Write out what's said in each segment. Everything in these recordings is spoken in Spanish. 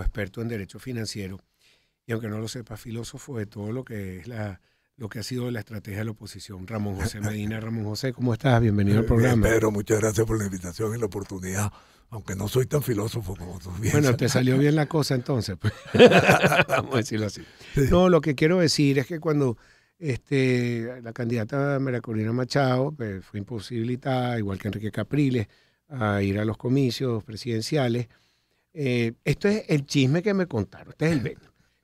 experto en derecho financiero, y aunque no lo sepa, filósofo de todo lo que es la lo que ha sido la estrategia de la oposición. Ramón José Medina, Ramón José, ¿cómo estás? Bienvenido eh, al eh, programa. Pero muchas gracias por la invitación y la oportunidad, aunque no soy tan filósofo como tú Bueno, te salió bien la cosa entonces, pues. vamos a decirlo así. No, lo que quiero decir es que cuando este, la candidata María Machado pues, fue imposibilitada, igual que Enrique Capriles, a ir a los comicios presidenciales, eh, esto es el chisme que me contaron, este es el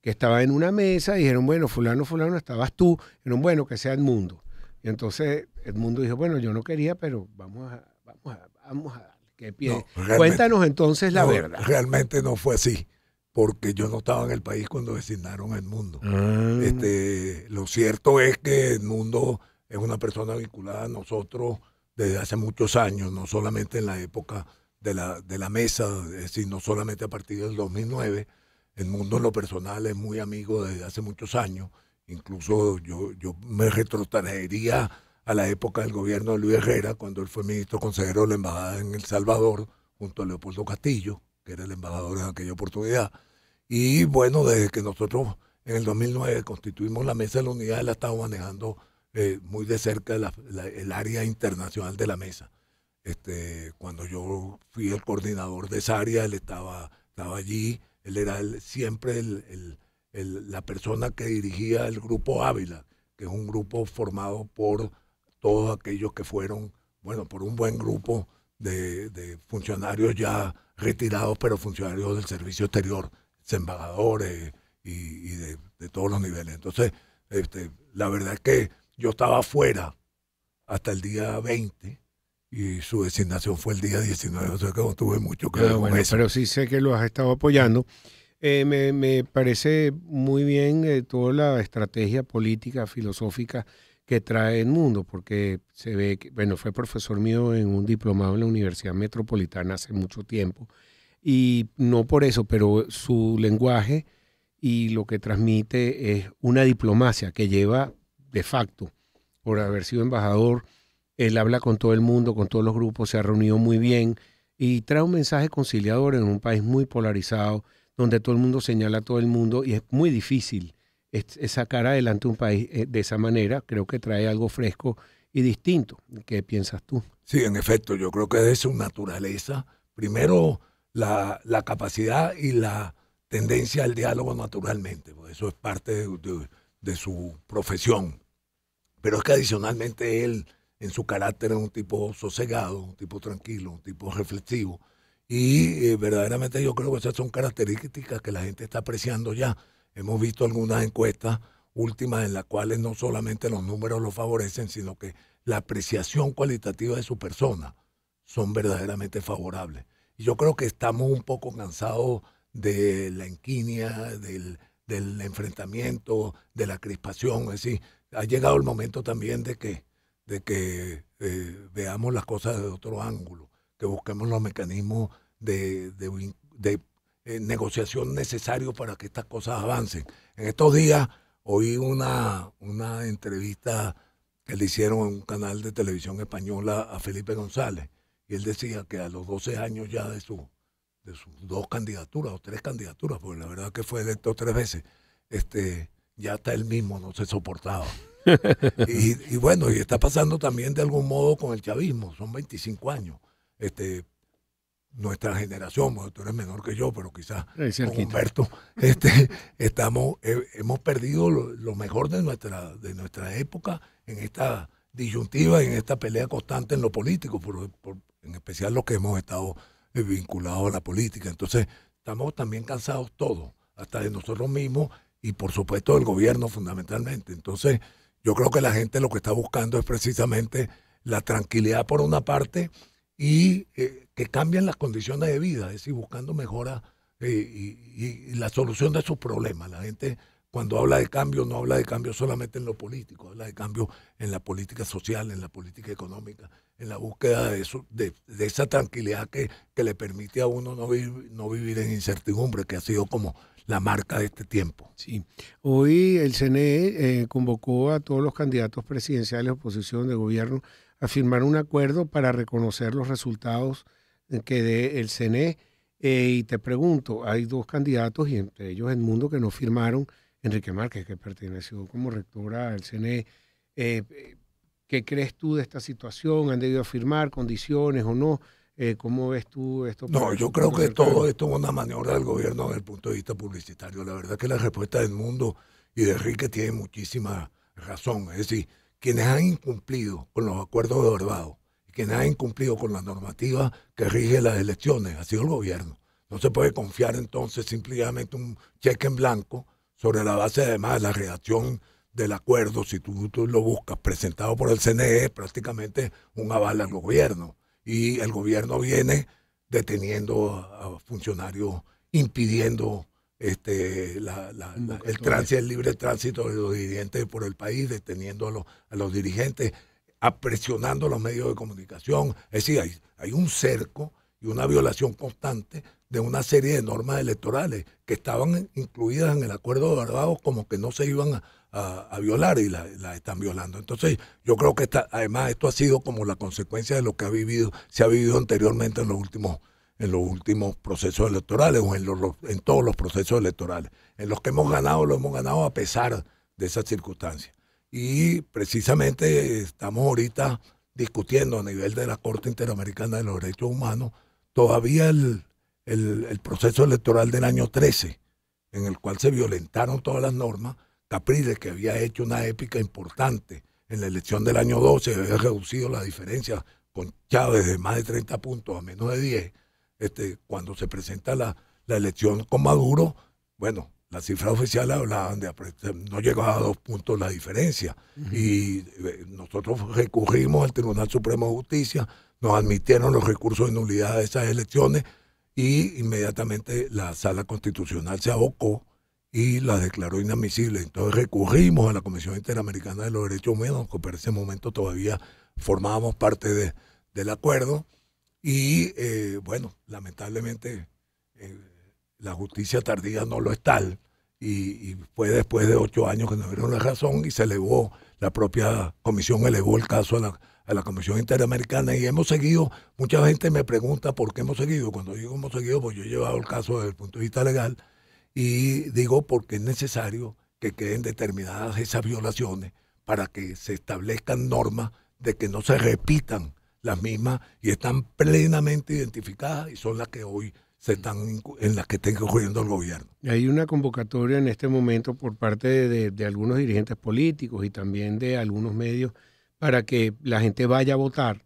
que estaba en una mesa y dijeron, bueno, fulano, fulano, estabas tú, dijeron, bueno, que sea Edmundo. Y entonces Edmundo dijo, bueno, yo no quería, pero vamos a, vamos a, vamos a darle que pie. Cuéntanos entonces la verdad. Realmente no fue así, porque yo no estaba en el país cuando designaron a Edmundo. Ah. Este, lo cierto es que Edmundo es una persona vinculada a nosotros desde hace muchos años, no solamente en la época de la, de la mesa, es decir, no solamente a partir del 2009. El mundo en lo personal es muy amigo desde hace muchos años. Incluso yo, yo me retrotraería a la época del gobierno de Luis Herrera, cuando él fue ministro consejero de la Embajada en El Salvador, junto a Leopoldo Castillo, que era el embajador en aquella oportunidad. Y bueno, desde que nosotros en el 2009 constituimos la Mesa de la Unidad, él la estado manejando eh, muy de cerca el área internacional de la mesa. Este, cuando yo fui el coordinador de esa área, él estaba, estaba allí, él era siempre la persona que dirigía el grupo Ávila, que es un grupo formado por todos aquellos que fueron, bueno, por un buen grupo de, funcionarios ya retirados, pero funcionarios del servicio exterior, embajadores y, de, todos los niveles. Entonces, este, la verdad es que yo estaba afuera hasta el día 20 y su designación fue el día 19, o sea que no tuve mucho eso. Pero sí sé que lo has estado apoyando. Eh, me, parece muy bien eh, toda la estrategia política, filosófica que trae el mundo, porque se ve que, bueno, fue profesor mío en un diplomado en la Universidad Metropolitana hace mucho tiempo, y no por eso, pero su lenguaje y lo que transmite es una diplomacia que lleva de facto, por haber sido embajador, él habla con todo el mundo, con todos los grupos, se ha reunido muy bien y trae un mensaje conciliador en un país muy polarizado, donde todo el mundo señala a todo el mundo y es muy difícil sacar adelante un país eh, de esa manera. Creo que trae algo fresco y distinto. ¿Qué piensas tú? Sí, en efecto, yo creo que de su naturaleza, primero la, capacidad y la tendencia al diálogo naturalmente, pues eso es parte de su profesión. Pero es que adicionalmente él en su carácter es un tipo sosegado, un tipo tranquilo, un tipo reflexivo. Y eh, verdaderamente yo creo que esas son características que la gente está apreciando ya. Hemos visto algunas encuestas últimas en las cuales no solamente los números lo favorecen, sino que la apreciación cualitativa de su persona son verdaderamente favorables. Y yo creo que estamos un poco cansados de la inquinia, del, del enfrentamiento, de la crispación. Es ha llegado el momento también de que de que eh, veamos las cosas de otro ángulo, que busquemos los mecanismos de, eh, negociación necesarios para que estas cosas avancen. En estos días oí una, una entrevista que le hicieron en un canal de televisión española a Felipe González, y él decía que a los 12 años ya de, su, de sus dos candidaturas o tres candidaturas, porque la verdad que fue electo tres veces, este, ya hasta él mismo no se soportaba y, bueno, y está pasando también de algún modo con el chavismo, son 25 años. Este, nuestra generación, bueno, tú eres menor que yo, pero quizás con Humberto, este, estamos, hemos perdido lo, mejor de nuestra, de nuestra época en esta disyuntiva, en esta pelea constante en lo político, en especial los que hemos estado eh, vinculados a la política. Entonces, estamos también cansados todos, hasta de nosotros mismos y por supuesto del gobierno fundamentalmente. Entonces, yo creo que la gente lo que está buscando es precisamente la tranquilidad por una parte y eh, que cambien las condiciones de vida, es decir, buscando mejora eh, y, la solución de sus problemas. La gente cuando habla de cambio no habla de cambio solamente en lo político, habla de cambio en la política social, en la política económica, en la búsqueda de, esa tranquilidad que, le permite a uno no vivir en incertidumbre, que ha sido como la marca de este tiempo. Sí. Hoy el CNE eh, convocó a todos los candidatos presidenciales, oposición, de gobierno, a firmar un acuerdo para reconocer los resultados que dé el CNE. Eh, y te pregunto, hay dos candidatos, y entre ellos el Mundo que no firmaron, Enrique Márquez, que perteneció como rectora al CNE. Eh, ¿Qué crees tú de esta situación? ¿Han debido firmar condiciones o no? Eh, ¿Cómo ves tú esto? No, yo creo que todo esto es una maniobra del gobierno desde el punto de vista publicitario. La verdad que la respuesta del mundo y de Enrique tiene muchísima razón. Es decir, quienes han incumplido con los acuerdos de Barbados y quienes han incumplido con la normativa que rige las elecciones ha sido el gobierno. No se puede confiar entonces simplemente un cheque en blanco sobre la base además de la redacción del acuerdo, si tú, lo buscas, presentado por el CNE, prácticamente un aval al gobierno y el gobierno viene deteniendo a, funcionarios, impidiendo este, el, tránsito libre tránsito de los dirigentes por el país, deteniendo a los, dirigentes, apresionando los medios de comunicación. Es decir, hay un cerco y una violación constante de una serie de normas electorales que estaban incluidas en el acuerdo de Barbados como que no se iban a, a, violar y la, están violando. Entonces, yo creo que además esto ha sido como la consecuencia de lo que ha vivido, se ha vivido anteriormente en los últimos en los últimos procesos electorales o en, los, en todos los procesos electorales. En los que hemos ganado, lo hemos ganado a pesar de esas circunstancias. Y precisamente estamos ahorita discutiendo a nivel de la Corte Interamericana de los Derechos Humanos todavía el proceso electoral del año 13, en el cual se violentaron todas las normas Capriles, que había hecho una épica importante en la elección del año 12, había reducido la diferencia con Chávez de más de 30 puntos a menos de 10. Este, cuando se presenta la, elección con Maduro, bueno, la cifra oficial hablaban de no llegaba a dos puntos la diferencia. Y eh, nosotros recurrimos al Tribunal Supremo de Justicia, nos admitieron los recursos de nulidad de esas elecciones y inmediatamente la Sala Constitucional se abocó y la declaró inadmisible. Entonces recurrimos a la Comisión Interamericana de los Derechos Humanos, que por ese momento todavía formábamos parte de, del acuerdo. Y eh, bueno, lamentablemente eh, la justicia tardía no lo es tal. Y, fue después de ocho años que nos dieron la razón y se elevó, la propia comisión elevó el caso a la, a la Comisión Interamericana y hemos seguido, mucha gente me pregunta por qué hemos seguido, cuando digo hemos seguido, pues yo he llevado el caso desde el punto de vista legal, y digo porque es necesario que queden determinadas esas violaciones para que se establezcan normas de que no se repitan las mismas y están plenamente identificadas y son las que hoy se están en las que está ocurriendo el gobierno. Hay una convocatoria en este momento por parte de algunos dirigentes políticos y también de algunos medios para que la gente vaya a votar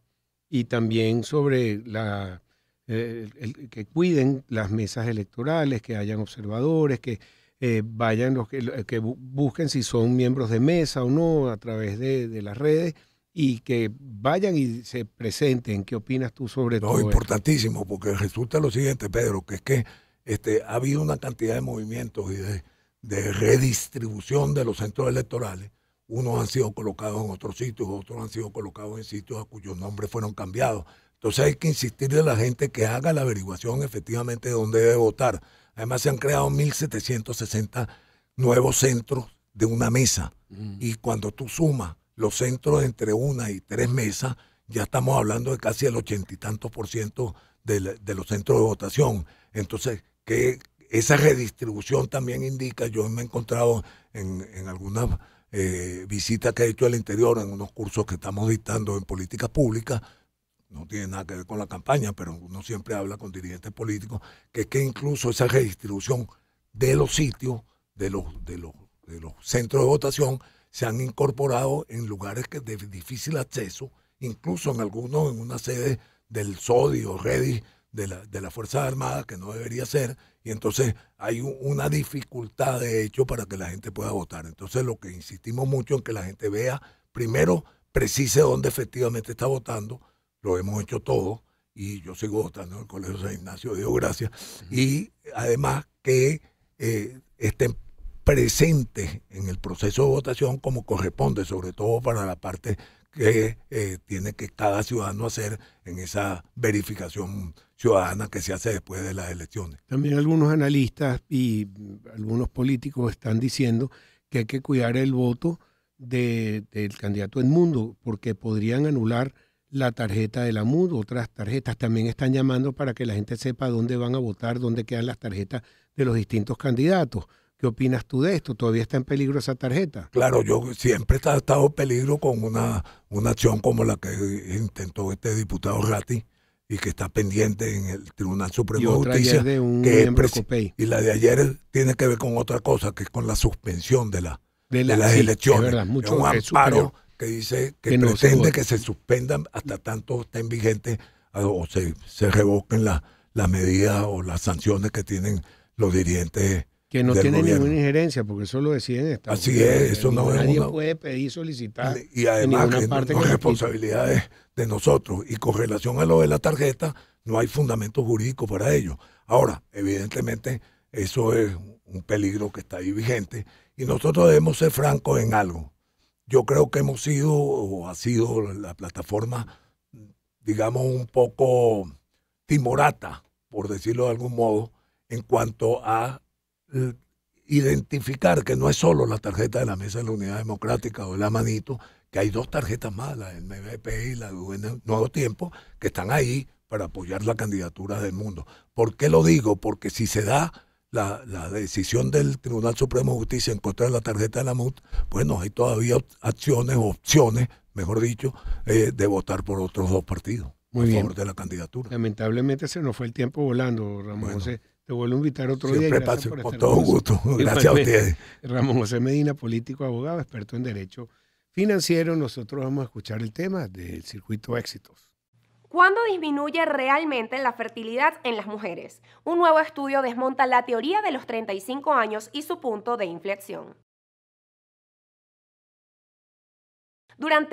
y también sobre la eh, que cuiden las mesas electorales, que hayan observadores, que eh, vayan los que, eh, busquen si son miembros de mesa o no a través de, las redes y que vayan y se presenten. ¿Qué opinas tú sobre todo? No, importantísimo, porque resulta lo siguiente, Pedro, que es que este, ha habido una cantidad de movimientos y de, de redistribución de los centros electorales. Unos han sido colocados en otros sitios, otros han sido colocados en sitios a cuyos nombres fueron cambiados. Entonces hay que insistirle a la gente que haga la averiguación efectivamente de dónde debe votar. Además se han creado 1.760 nuevos centros de una mesa. Mm. Y cuando tú sumas los centros entre una y tres mesas, ya estamos hablando de casi el ochenta y tantos por ciento de, los centros de votación. Entonces, que esa redistribución también indica, yo me he encontrado en, en algunas eh, visitas que he hecho al interior, en unos cursos que estamos dictando en política pública, no tiene nada que ver con la campaña, pero uno siempre habla con dirigentes políticos, que es que incluso esa redistribución de los sitios, de los, de los, de los centros de votación, se han incorporado en lugares que de difícil acceso, incluso en algunos en una sede del SODI o REDI de la, de la Fuerza Armada, que no debería ser, y entonces hay una dificultad de hecho para que la gente pueda votar. Entonces lo que insistimos mucho en que la gente vea, primero, precise dónde efectivamente está votando, lo hemos hecho todo y yo sigo votando en el Colegio San Ignacio, Dios gracias. Y además que eh, estén presentes en el proceso de votación como corresponde, sobre todo para la parte que eh, tiene que cada ciudadano hacer en esa verificación ciudadana que se hace después de las elecciones. También algunos analistas y algunos políticos están diciendo que hay que cuidar el voto del candidato mundo porque podrían anular la tarjeta de la MUD, otras tarjetas. También están llamando para que la gente sepa dónde van a votar, dónde quedan las tarjetas de los distintos candidatos. ¿Qué opinas tú de esto? ¿Todavía está en peligro esa tarjeta? Claro, yo siempre he estado en peligro con una, una acción como la que intentó este diputado Ratti y que está pendiente en el Tribunal Supremo de Justicia. y la de ayer tiene que ver con otra cosa, que es con la suspensión de, la, de, las elecciones. mucho, un amparo que dice que, pretende que se suspendan hasta tanto estén vigentes ah, o se, se revoquen las medidas o las sanciones que tienen los dirigentes. Que no tienen ninguna injerencia, porque eso lo deciden Así es, eso no es. Nadie puede pedir, solicitar. Y además, parte responsabilidades de nosotros. Y con relación a lo de la tarjeta, no hay fundamento jurídico para ello. Ahora, evidentemente, eso es un peligro que está ahí vigente. Y nosotros debemos ser francos en algo yo creo que hemos sido, o ha sido la plataforma, digamos, un poco timorata, por decirlo de algún modo, en cuanto a identificar que no es solo la tarjeta de la Mesa de la Unidad Democrática o de la manito, que hay dos tarjetas más, la del MVP y la del Nuevo Tiempo, que están ahí para apoyar la candidatura del mundo. ¿Por qué lo digo? Porque si se da la, decisión del Tribunal Supremo de Justicia en contra de la tarjeta de la MUT, bueno, hay todavía acciones, opciones, mejor dicho, eh, de votar por otros dos partidos favor de la candidatura. Lamentablemente se nos fue el tiempo volando, Ramón José. Te vuelvo a invitar otro día. Siempre paso, con todo gusto. Gracias a ustedes. Ramón José Medina, político, abogado, experto en derecho financiero. Nosotros vamos a escuchar el tema del circuito éxitos. ¿Cuándo disminuye realmente la fertilidad en las mujeres? Un nuevo estudio desmonta la teoría de los 35 años y su punto de inflexión. Durante